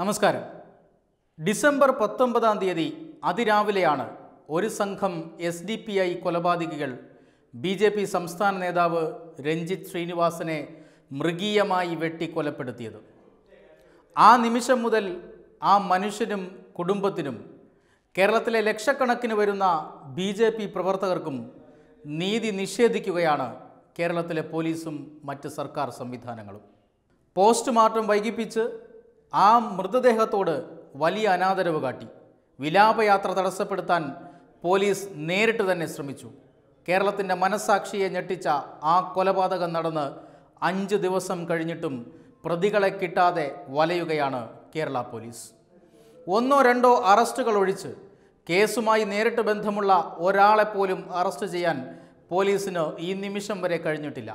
നമസ്കാരം ഡിസംബർ പത്തൊമ്പതാം തീയതി അതിരാവിലെയാണ് ഒരു സംഘം എസ് ഡി പി ഐ കൊലപാതകികൾ ബി ജെ പി സംസ്ഥാന നേതാവ് രഞ്ജിത്ത് ശ്രീനിവാസനെ മൃഗീയമായി വെട്ടി കൊലപ്പെടുത്തിയത് ആ നിമിഷം മുതൽ ആ മനുഷ്യനും കുടുംബത്തിനും കേരളത്തിലെ ലക്ഷക്കണക്കിന് വരുന്ന ബി ജെ പി പ്രവർത്തകർക്കും നീതി നിഷേധിക്കുകയാണ് കേരളത്തിലെ പോലീസും മറ്റ് സർക്കാർ സംവിധാനങ്ങളും പോസ്റ്റ്മോർട്ടം വൈകിപ്പിച്ച് ആ മൃതദേഹത്തോട് വലിയ അനാദരവ് കാട്ടി വിലാപയാത്ര തടസ്സപ്പെടുത്താൻ പോലീസ് നേരിട്ട് തന്നെ ശ്രമിച്ചു കേരളത്തിൻ്റെ മനസ്സാക്ഷിയെ ഞെട്ടിച്ച ആ കൊലപാതകം നടന്ന് അഞ്ച് ദിവസം കഴിഞ്ഞിട്ടും പ്രതികളെ കിട്ടാതെ വലയുകയാണ് കേരള പോലീസ് ഒന്നോ രണ്ടോ അറസ്റ്റുകൾ ഒഴിച്ച് കേസുമായി നേരിട്ട് ബന്ധമുള്ള ഒരാളെപ്പോലും അറസ്റ്റ് ചെയ്യാൻ പോലീസിന് ഈ നിമിഷം വരെ കഴിഞ്ഞിട്ടില്ല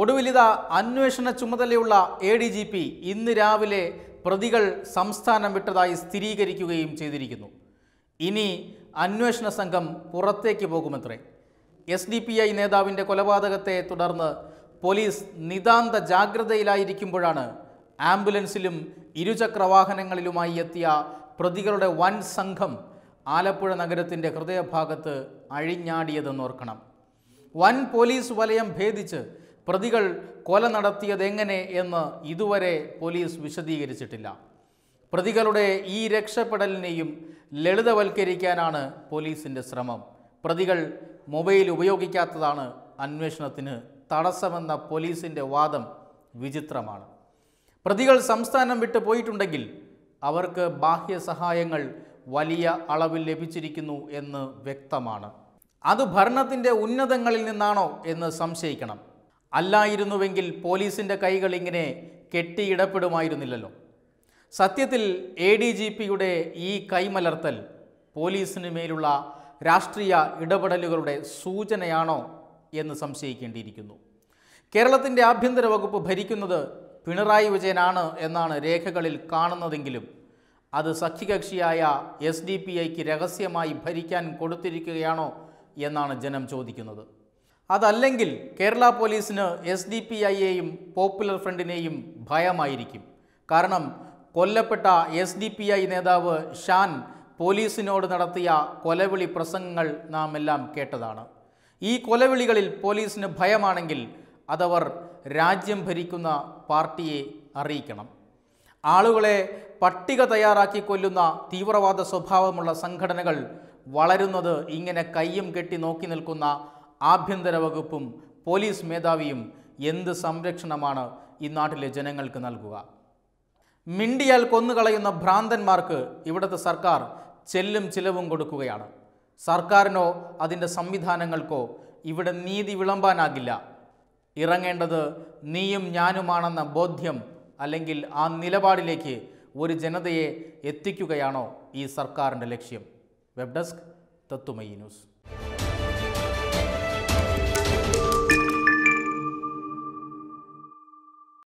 ഒടുവിലിതാ അന്വേഷണ ചുമതലയുള്ള എ ഡി ജി പി ഇന്ന് രാവിലെ പ്രതികൾ സംസ്ഥാനം വിട്ടതായി സ്ഥിരീകരിക്കുകയും ചെയ്തിരിക്കുന്നു ഇനി അന്വേഷണ സംഘം പുറത്തേക്ക് പോകുമത്രേ എസ് ഡി പി ഐ നേതാവിൻ്റെ കൊലപാതകത്തെ തുടർന്ന് പോലീസ് നിതാന്ത ജാഗ്രതയിലായിരിക്കുമ്പോഴാണ് ആംബുലൻസിലും ഇരുചക്രവാഹനങ്ങളിലുമായി എത്തിയ പ്രതികളുടെ വൻ സംഘം ആലപ്പുഴ നഗരത്തിൻ്റെ ഹൃദയഭാഗത്ത് അഴിഞ്ഞാടിയതെന്നോർക്കണം വൻ പോലീസ് വലയം ഭേദിച്ച് പ്രതികൾ കൊല എങ്ങനെ എന്ന് ഇതുവരെ പോലീസ് വിശദീകരിച്ചിട്ടില്ല പ്രതികളുടെ ഈ രക്ഷപ്പെടലിനെയും ലളിതവൽക്കരിക്കാനാണ് പോലീസിൻ്റെ ശ്രമം പ്രതികൾ മൊബൈൽ ഉപയോഗിക്കാത്തതാണ് അന്വേഷണത്തിന് തടസ്സമെന്ന പോലീസിൻ്റെ വാദം വിചിത്രമാണ് പ്രതികൾ സംസ്ഥാനം വിട്ട് പോയിട്ടുണ്ടെങ്കിൽ അവർക്ക് ബാഹ്യ സഹായങ്ങൾ വലിയ അളവിൽ ലഭിച്ചിരിക്കുന്നു എന്ന് വ്യക്തമാണ് അത് ഭരണത്തിൻ്റെ ഉന്നതങ്ങളിൽ നിന്നാണോ എന്ന് സംശയിക്കണം അല്ലായിരുന്നുവെങ്കിൽ പോലീസിൻ്റെ കൈകൾ ഇങ്ങനെ കെട്ടിയിടപ്പെടുമായിരുന്നില്ലല്ലോ സത്യത്തിൽ എ ഡി ജി പിയുടെ ഈ കൈമലർത്തൽ പോലീസിന് മേലുള്ള രാഷ്ട്രീയ ഇടപെടലുകളുടെ സൂചനയാണോ എന്ന് സംശയിക്കേണ്ടിയിരിക്കുന്നു കേരളത്തിൻ്റെ ആഭ്യന്തര വകുപ്പ് ഭരിക്കുന്നത് പിണറായി വിജയനാണ് എന്നാണ് രേഖകളിൽ കാണുന്നതെങ്കിലും അത് സഖ്യകക്ഷിയായ എസ് ഡി പി ഐക്ക് രഹസ്യമായി ഭരിക്കാൻ കൊടുത്തിരിക്കുകയാണോ എന്നാണ് ജനം ചോദിക്കുന്നത് അതല്ലെങ്കിൽ കേരള പോലീസിന് എസ് ഡി പി ഐയെയും പോപ്പുലർ ഫ്രണ്ടിനെയും ഭയമായിരിക്കും കാരണം കൊല്ലപ്പെട്ട എസ് ഡി പി ഐ നേതാവ് ഷാൻ പോലീസിനോട് നടത്തിയ കൊലവിളി പ്രസംഗങ്ങൾ നാം എല്ലാം കേട്ടതാണ് ഈ കൊലവിളികളിൽ പോലീസിന് ഭയമാണെങ്കിൽ അതവർ രാജ്യം ഭരിക്കുന്ന പാർട്ടിയെ അറിയിക്കണം ആളുകളെ പട്ടിക തയ്യാറാക്കി കൊല്ലുന്ന തീവ്രവാദ സ്വഭാവമുള്ള സംഘടനകൾ വളരുന്നത് ഇങ്ങനെ കയ്യും കെട്ടി നോക്കി നിൽക്കുന്ന ആഭ്യന്തര വകുപ്പും പോലീസ് മേധാവിയും എന്ത് സംരക്ഷണമാണ് ഈ നാട്ടിലെ ജനങ്ങൾക്ക് നൽകുക മിണ്ടിയാൽ കൊന്നുകളയുന്ന ഭ്രാന്തന്മാർക്ക് ഇവിടുത്തെ സർക്കാർ ചെല്ലും ചിലവും കൊടുക്കുകയാണ് സർക്കാരിനോ അതിൻ്റെ സംവിധാനങ്ങൾക്കോ ഇവിടെ നീതി വിളമ്പാനാകില്ല ഇറങ്ങേണ്ടത് നീയും ഞാനുമാണെന്ന ബോധ്യം അല്ലെങ്കിൽ ആ നിലപാടിലേക്ക് ഒരു ജനതയെ എത്തിക്കുകയാണോ ഈ സർക്കാരിൻ്റെ ലക്ഷ്യം വെബ് ഡെസ്ക് തത്തുമയി ന്യൂസ്